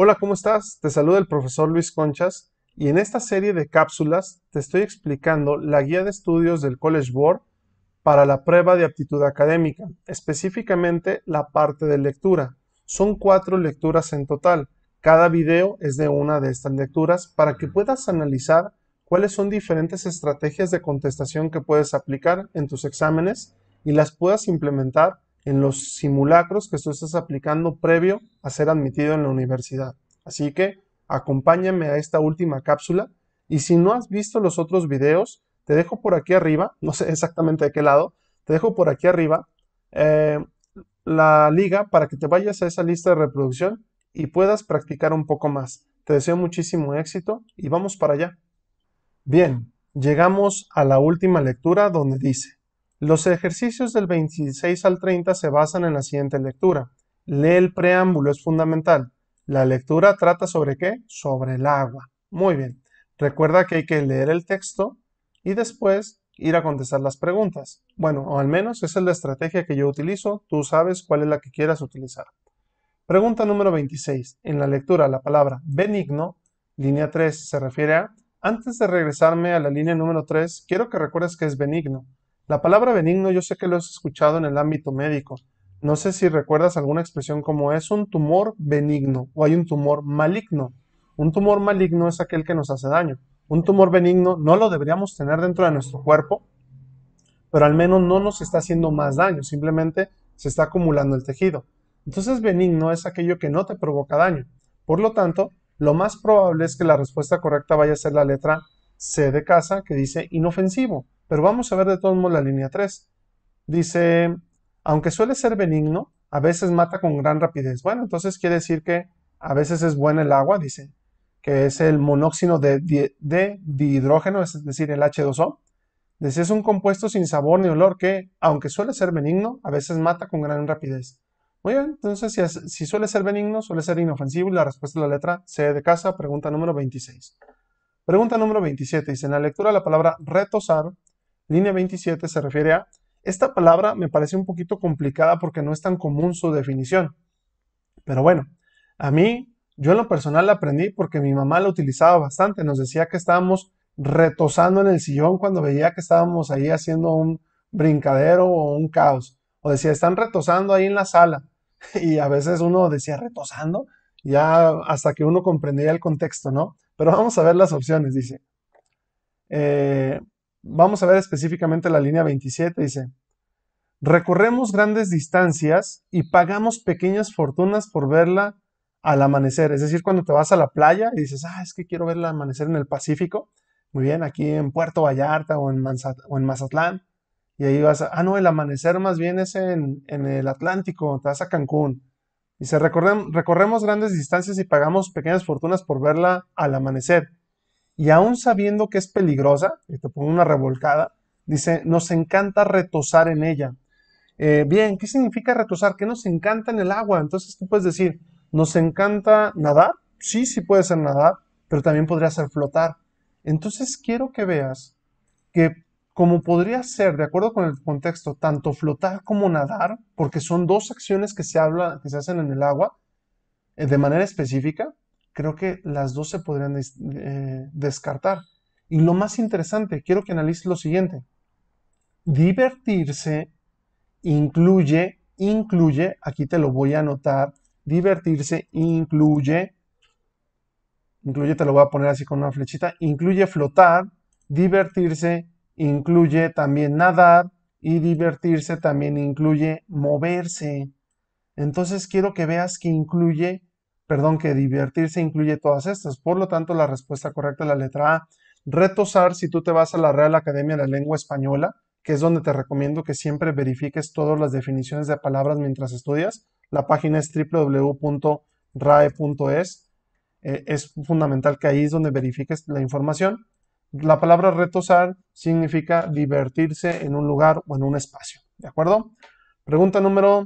Hola, ¿cómo estás? Te saluda el profesor Luis Conchas y en esta serie de cápsulas te estoy explicando la guía de estudios del College Board para la prueba de aptitud académica, específicamente la parte de lectura. Son cuatro lecturas en total. Cada video es de una de estas lecturas para que puedas analizar cuáles son diferentes estrategias de contestación que puedes aplicar en tus exámenes y las puedas implementar en los simulacros que tú estás aplicando previo a ser admitido en la universidad. Así que acompáñame a esta última cápsula y si no has visto los otros videos, te dejo por aquí arriba, no sé exactamente de qué lado, te dejo por aquí arriba eh, la liga para que te vayas a esa lista de reproducción y puedas practicar un poco más. Te deseo muchísimo éxito y vamos para allá. Bien, llegamos a la última lectura donde dice, los ejercicios del 26 al 30 se basan en la siguiente lectura. Lee el preámbulo, es fundamental. La lectura trata sobre qué? Sobre el agua. Muy bien. Recuerda que hay que leer el texto y después ir a contestar las preguntas. Bueno, o al menos esa es la estrategia que yo utilizo. Tú sabes cuál es la que quieras utilizar. Pregunta número 26. En la lectura, la palabra benigno, línea 3, se refiere a... Antes de regresarme a la línea número 3, quiero que recuerdes que es benigno. La palabra benigno yo sé que lo has escuchado en el ámbito médico. No sé si recuerdas alguna expresión como es un tumor benigno o hay un tumor maligno. Un tumor maligno es aquel que nos hace daño. Un tumor benigno no lo deberíamos tener dentro de nuestro cuerpo, pero al menos no nos está haciendo más daño, simplemente se está acumulando el tejido. Entonces benigno es aquello que no te provoca daño. Por lo tanto, lo más probable es que la respuesta correcta vaya a ser la letra C de casa, que dice inofensivo. Pero vamos a ver de todos modos la línea 3. Dice, aunque suele ser benigno, a veces mata con gran rapidez. Bueno, entonces quiere decir que a veces es buena el agua, dice, que es el monóxido de, de, dihidrógeno, es decir, el H2O. Dice, es un compuesto sin sabor ni olor que, aunque suele ser benigno, a veces mata con gran rapidez. Muy bien, entonces si, si suele ser benigno, suele ser inofensivo y la respuesta es la letra C de casa, pregunta número 26. Pregunta número 27, dice, en la lectura la palabra retosar Línea 27 se refiere a, esta palabra me parece un poquito complicada porque no es tan común su definición. Pero bueno, a mí, yo en lo personal la aprendí porque mi mamá la utilizaba bastante. Nos decía que estábamos retosando en el sillón cuando veía que estábamos ahí haciendo un brincadero o un caos. O decía, están retosando ahí en la sala. Y a veces uno decía, retosando, ya hasta que uno comprendía el contexto, ¿no? Pero vamos a ver las opciones, dice. Eh, Vamos a ver específicamente la línea 27, dice, recorremos grandes distancias y pagamos pequeñas fortunas por verla al amanecer. Es decir, cuando te vas a la playa y dices, ah, es que quiero verla amanecer en el Pacífico. Muy bien, aquí en Puerto Vallarta o en, Mazatlán. Y ahí vas, a, ah, no, el amanecer más bien es en, el Atlántico, te vas a Cancún. Dice, recorremos grandes distancias y pagamos pequeñas fortunas por verla al amanecer y aún sabiendo que es peligrosa, te pongo una revolcada, dice, nos encanta retosar en ella. Eh, bien, ¿qué significa retosar? Que nos encanta en el agua. Entonces tú puedes decir, nos encanta nadar. Sí, sí puede ser nadar, pero también podría ser flotar. Entonces quiero que veas que como podría ser, de acuerdo con el contexto, tanto flotar como nadar, porque son dos acciones que se, habla, que se hacen en el agua eh, de manera específica, creo que las dos se podrían eh, descartar. Y lo más interesante, quiero que analices lo siguiente. Divertirse incluye, incluye, aquí te lo voy a anotar, divertirse incluye, incluye, te lo voy a poner así con una flechita, incluye flotar, divertirse incluye también nadar y divertirse también incluye moverse. Entonces quiero que veas que incluye perdón, que divertirse incluye todas estas. Por lo tanto, la respuesta correcta es la letra A. Retosar, si tú te vas a la Real Academia de la Lengua Española, que es donde te recomiendo que siempre verifiques todas las definiciones de palabras mientras estudias. La página es www.rae.es. Eh, es fundamental que ahí es donde verifiques la información. La palabra retosar significa divertirse en un lugar o en un espacio. ¿De acuerdo? Pregunta número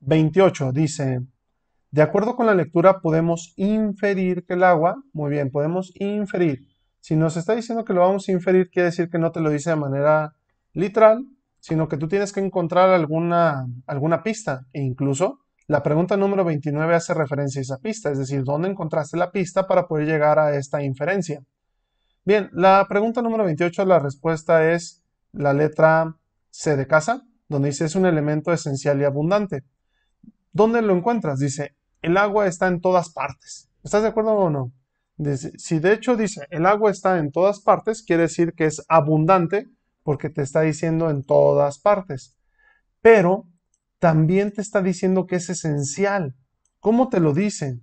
28 dice, de acuerdo con la lectura podemos inferir que el agua, muy bien, podemos inferir. Si nos está diciendo que lo vamos a inferir, quiere decir que no te lo dice de manera literal, sino que tú tienes que encontrar alguna, alguna pista. E incluso la pregunta número 29 hace referencia a esa pista, es decir, ¿dónde encontraste la pista para poder llegar a esta inferencia? Bien, la pregunta número 28, la respuesta es la letra C de casa, donde dice es un elemento esencial y abundante. ¿Dónde lo encuentras? Dice, el agua está en todas partes. ¿Estás de acuerdo o no? Si de hecho dice el agua está en todas partes, quiere decir que es abundante porque te está diciendo en todas partes. Pero también te está diciendo que es esencial. ¿Cómo te lo dice?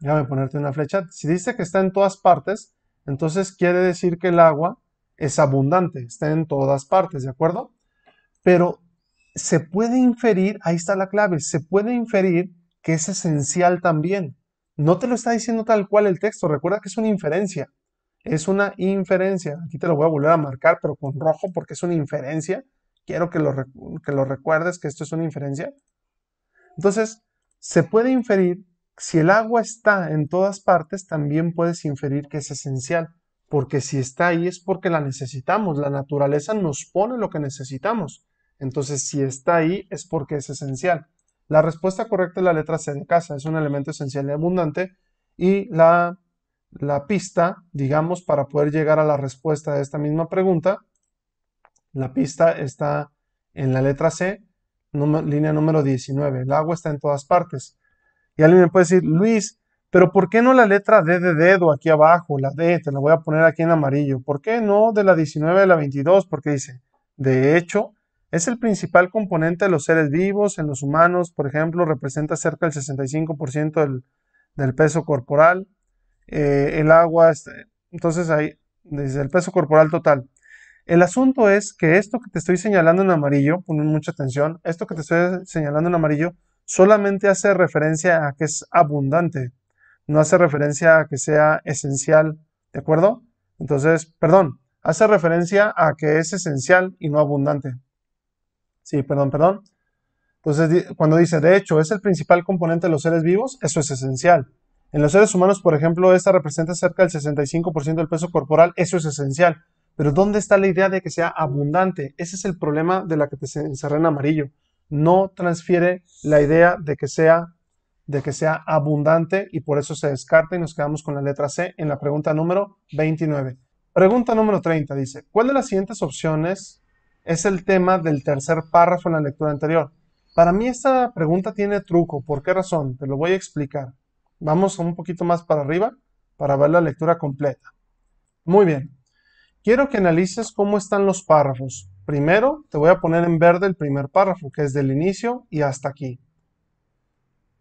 Déjame ponerte una flecha. Si dice que está en todas partes, entonces quiere decir que el agua es abundante, está en todas partes, ¿de acuerdo? Pero se puede inferir, ahí está la clave, se puede inferir que es esencial también. No te lo está diciendo tal cual el texto, recuerda que es una inferencia. Es una inferencia. Aquí te lo voy a volver a marcar, pero con rojo porque es una inferencia. Quiero que lo, que lo recuerdes que esto es una inferencia. Entonces, se puede inferir, si el agua está en todas partes, también puedes inferir que es esencial, porque si está ahí es porque la necesitamos, la naturaleza nos pone lo que necesitamos. Entonces, si está ahí es porque es esencial. La respuesta correcta es la letra C de casa, es un elemento esencial y abundante y la, pista, digamos, para poder llegar a la respuesta de esta misma pregunta, la pista está en la letra C, línea número 19. El agua está en todas partes. Y alguien me puede decir, Luis, pero ¿por qué no la letra D de dedo aquí abajo? La D, te la voy a poner aquí en amarillo. ¿Por qué no de la 19 a la 22? Porque dice, de hecho, es el principal componente de los seres vivos. En los humanos, por ejemplo, representa cerca del 65% del, peso corporal. Eh, el agua, este, entonces ahí, desde el peso corporal total. El asunto es que esto que te estoy señalando en amarillo, ponen mucha atención, esto que te estoy señalando en amarillo solamente hace referencia a que es abundante, no hace referencia a que sea esencial, ¿de acuerdo? Entonces, perdón, hace referencia a que es esencial y no abundante. Sí, perdón, perdón. Entonces, cuando dice, de hecho, es el principal componente de los seres vivos, eso es esencial. En los seres humanos, por ejemplo, esta representa cerca del 65% del peso corporal, eso es esencial. Pero ¿dónde está la idea de que sea abundante? Ese es el problema de la que te encerré en amarillo. No transfiere la idea de que sea de que sea abundante y por eso se descarta y nos quedamos con la letra C en la pregunta número 29. Pregunta número 30 dice, ¿cuál de las siguientes opciones es el tema del tercer párrafo en la lectura anterior. Para mí esta pregunta tiene truco. ¿Por qué razón? Te lo voy a explicar. Vamos un poquito más para arriba para ver la lectura completa. Muy bien. Quiero que analices cómo están los párrafos. Primero te voy a poner en verde el primer párrafo, que es del inicio y hasta aquí.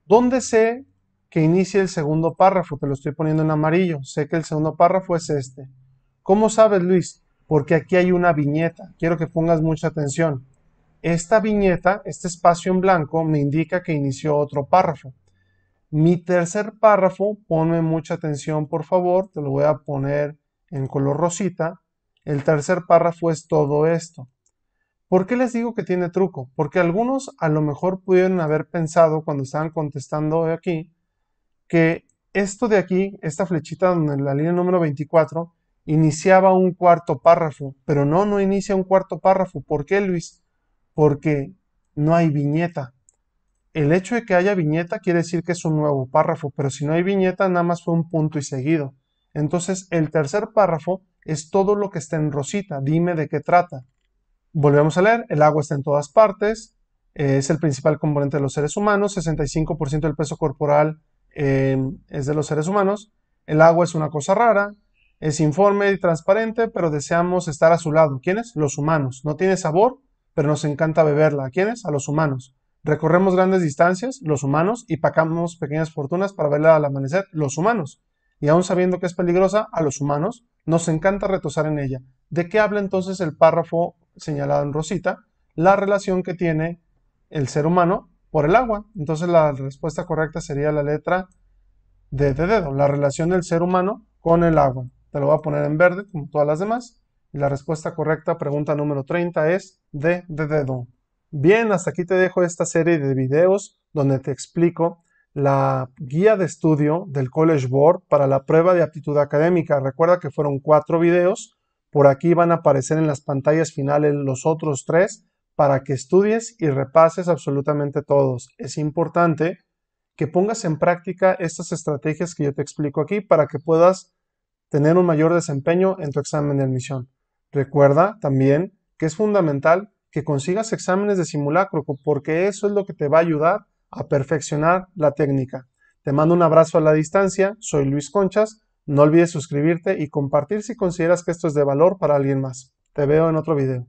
¿Dónde sé que inicia el segundo párrafo? Te lo estoy poniendo en amarillo. Sé que el segundo párrafo es este. ¿Cómo sabes, Luis? porque aquí hay una viñeta. Quiero que pongas mucha atención. Esta viñeta, este espacio en blanco, me indica que inició otro párrafo. Mi tercer párrafo, ponme mucha atención por favor, te lo voy a poner en color rosita. El tercer párrafo es todo esto. ¿Por qué les digo que tiene truco? Porque algunos a lo mejor pudieron haber pensado cuando estaban contestando aquí que esto de aquí, esta flechita donde la línea número 24, iniciaba un cuarto párrafo, pero no, no inicia un cuarto párrafo. ¿Por qué, Luis? Porque no hay viñeta. El hecho de que haya viñeta quiere decir que es un nuevo párrafo, pero si no hay viñeta, nada más fue un punto y seguido. Entonces, el tercer párrafo es todo lo que está en Rosita. Dime de qué trata. Volvemos a leer. El agua está en todas partes. Eh, es el principal componente de los seres humanos. 65% del peso corporal eh, es de los seres humanos. El agua es una cosa rara. Es informe y transparente, pero deseamos estar a su lado. ¿Quiénes? Los humanos. No tiene sabor, pero nos encanta beberla. ¿A quiénes? A los humanos. Recorremos grandes distancias, los humanos, y pagamos pequeñas fortunas para verla al amanecer, los humanos. Y aún sabiendo que es peligrosa, a los humanos nos encanta retosar en ella. ¿De qué habla entonces el párrafo señalado en Rosita? La relación que tiene el ser humano por el agua. Entonces la respuesta correcta sería la letra de dedo, la relación del ser humano con el agua te lo voy a poner en verde como todas las demás. Y la respuesta correcta, pregunta número 30, es de dedo. Bien, hasta aquí te dejo esta serie de videos donde te explico la guía de estudio del College Board para la prueba de aptitud académica. Recuerda que fueron cuatro videos. Por aquí van a aparecer en las pantallas finales los otros tres para que estudies y repases absolutamente todos. Es importante que pongas en práctica estas estrategias que yo te explico aquí para que puedas tener un mayor desempeño en tu examen de admisión. Recuerda también que es fundamental que consigas exámenes de simulacro porque eso es lo que te va a ayudar a perfeccionar la técnica. Te mando un abrazo a la distancia, soy Luis Conchas, no olvides suscribirte y compartir si consideras que esto es de valor para alguien más. Te veo en otro video.